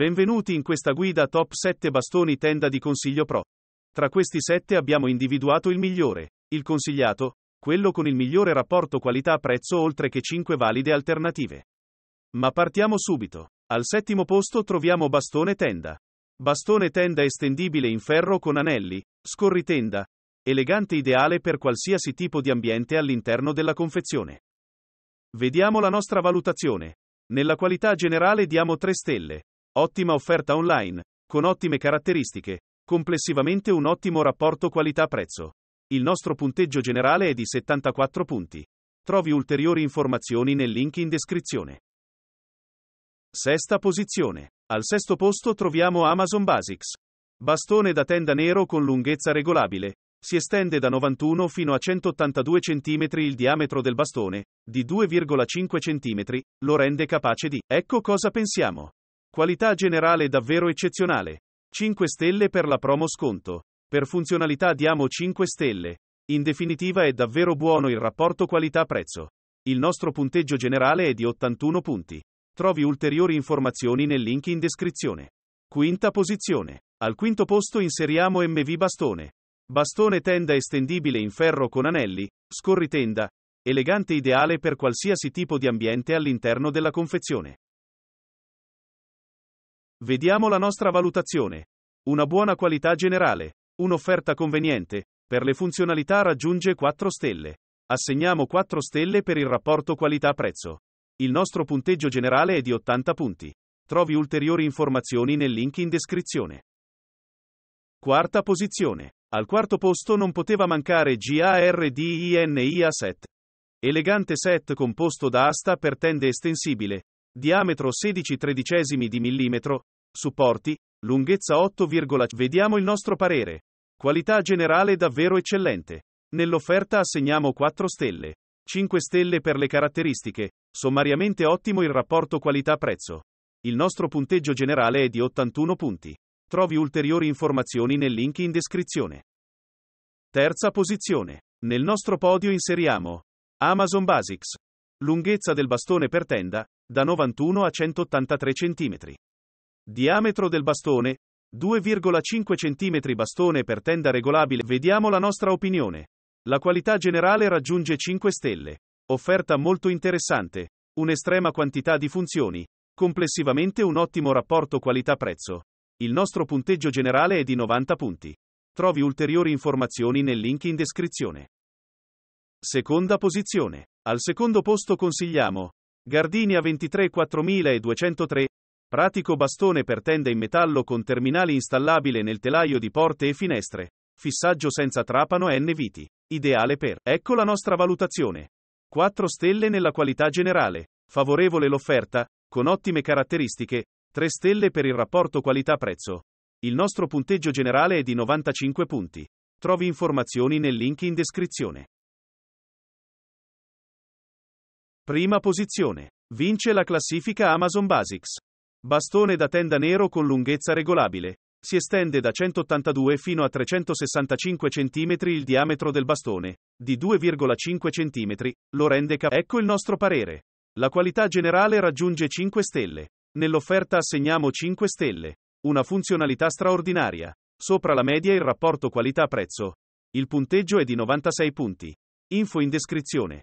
Benvenuti in questa guida top 7 bastoni tenda di consiglio pro. Tra questi 7 abbiamo individuato il migliore, il consigliato, quello con il migliore rapporto qualità-prezzo oltre che 5 valide alternative. Ma partiamo subito. Al settimo posto troviamo bastone tenda. Bastone tenda estendibile in ferro con anelli, scorritenda, elegante ideale per qualsiasi tipo di ambiente all'interno della confezione. Vediamo la nostra valutazione. Nella qualità generale diamo 3 stelle, Ottima offerta online, con ottime caratteristiche, complessivamente un ottimo rapporto qualità-prezzo. Il nostro punteggio generale è di 74 punti. Trovi ulteriori informazioni nel link in descrizione. Sesta posizione. Al sesto posto troviamo Amazon Basics. Bastone da tenda nero con lunghezza regolabile. Si estende da 91 fino a 182 cm il diametro del bastone, di 2,5 cm, lo rende capace di. Ecco cosa pensiamo. Qualità generale davvero eccezionale. 5 stelle per la promo sconto. Per funzionalità diamo 5 stelle. In definitiva è davvero buono il rapporto qualità-prezzo. Il nostro punteggio generale è di 81 punti. Trovi ulteriori informazioni nel link in descrizione. Quinta posizione. Al quinto posto inseriamo MV Bastone. Bastone tenda estendibile in ferro con anelli, scorritenda, elegante ideale per qualsiasi tipo di ambiente all'interno della confezione. Vediamo la nostra valutazione. Una buona qualità generale. Un'offerta conveniente. Per le funzionalità raggiunge 4 stelle. Assegniamo 4 stelle per il rapporto qualità-prezzo. Il nostro punteggio generale è di 80 punti. Trovi ulteriori informazioni nel link in descrizione. Quarta posizione. Al quarto posto non poteva mancare GARDINIA Set. Elegante set composto da asta per tende estensibile, diametro 16 tredicesimi di millimetro, supporti, lunghezza 8, vediamo il nostro parere. Qualità generale davvero eccellente. Nell'offerta assegniamo 4 stelle. 5 stelle per le caratteristiche, sommariamente ottimo il rapporto qualità-prezzo. Il nostro punteggio generale è di 81 punti. Trovi ulteriori informazioni nel link in descrizione. Terza posizione. Nel nostro podio inseriamo Amazon Basics. Lunghezza del bastone per tenda, da 91 a 183 cm. Diametro del bastone, 2,5 cm bastone per tenda regolabile. Vediamo la nostra opinione. La qualità generale raggiunge 5 stelle. Offerta molto interessante, un'estrema quantità di funzioni, complessivamente un ottimo rapporto qualità-prezzo. Il nostro punteggio generale è di 90 punti. Trovi ulteriori informazioni nel link in descrizione. Seconda posizione. Al secondo posto consigliamo Gardini a 23 4203, pratico bastone per tenda in metallo con terminale installabile nel telaio di porte e finestre, fissaggio senza trapano N viti, ideale per, ecco la nostra valutazione. 4 stelle nella qualità generale, favorevole l'offerta, con ottime caratteristiche, 3 stelle per il rapporto qualità-prezzo. Il nostro punteggio generale è di 95 punti. Trovi informazioni nel link in descrizione. Prima posizione. Vince la classifica Amazon Basics. Bastone da tenda nero con lunghezza regolabile. Si estende da 182 fino a 365 cm il diametro del bastone, di 2,5 cm, lo rende cap- Ecco il nostro parere. La qualità generale raggiunge 5 stelle. Nell'offerta assegniamo 5 stelle. Una funzionalità straordinaria. Sopra la media il rapporto qualità-prezzo. Il punteggio è di 96 punti. Info in descrizione.